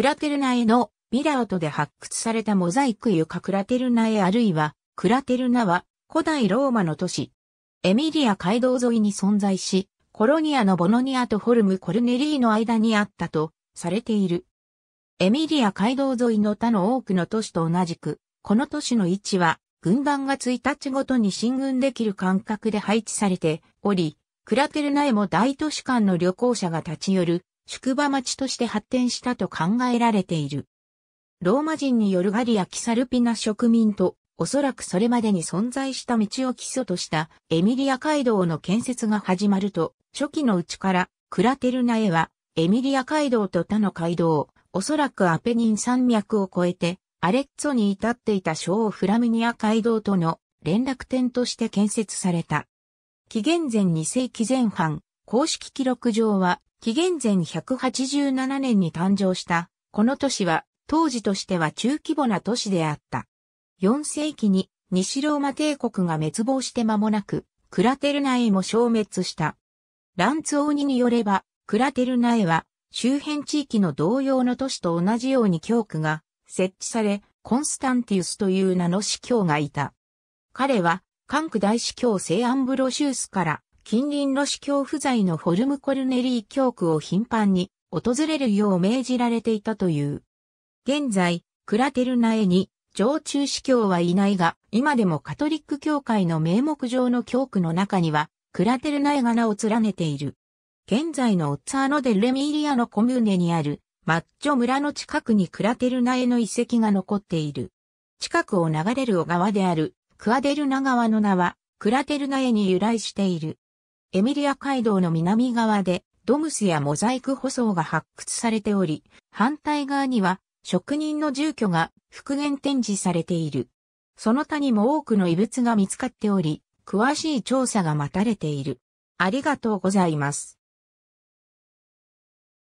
クラテルナエのミラートで発掘されたモザイク床クラテルナエあるいはクラテルナは古代ローマの都市。エミリア街道沿いに存在し、コロニアのボノニアとホルムコルネリーの間にあったとされている。エミリア街道沿いの他の多くの都市と同じく、この都市の位置は軍団が1日ごとに進軍できる間隔で配置されており、クラテルナエも大都市間の旅行者が立ち寄る宿場町として発展したと考えられている。ローマ人によるガリア・キサルピナ植民と、おそらくそれまでに存在した道を基礎としたエミリア街道の建設が始まると、初期のうちからクラテルナへはエミリア街道と他の街道、おそらくアペニン山脈を越えてアレッツォに至っていた小フラミニア街道との連絡点として建設された。紀元前2世紀前半、公式記録上は紀元前187年に誕生した、この都市は、当時としては中規模な都市であった。4世紀に西ローマ帝国が滅亡して間もなく、クラテルナエも消滅した。ランツオーニによれば、クラテルナエは周辺地域の同様の都市と同じように教区が設置され、コンスタンティウスという名の司教がいた。彼は、関区大司教聖アンブロシウスから近隣ロシ教不在のホルムコルネリー教区を頻繁に訪れるよう命じられていたという。現在、クラテルナエに常駐司教はいないが、今でもカトリック教会の名目上の教区の中には、クラテルナエが名を連ねている。現在のオッツァーノ・デ・ルレミリアのコミューネにある、マッチョ村の近くにクラテルナエの遺跡が残っている。近くを流れる小川である、クアデルナ川の名は、クラテルナエに由来している。エミリア街道の南側でドムスやモザイク舗装が発掘されており、反対側には職人の住居が復元展示されている。その他にも多くの遺物が見つかっており、詳しい調査が待たれている。ありがとうございます。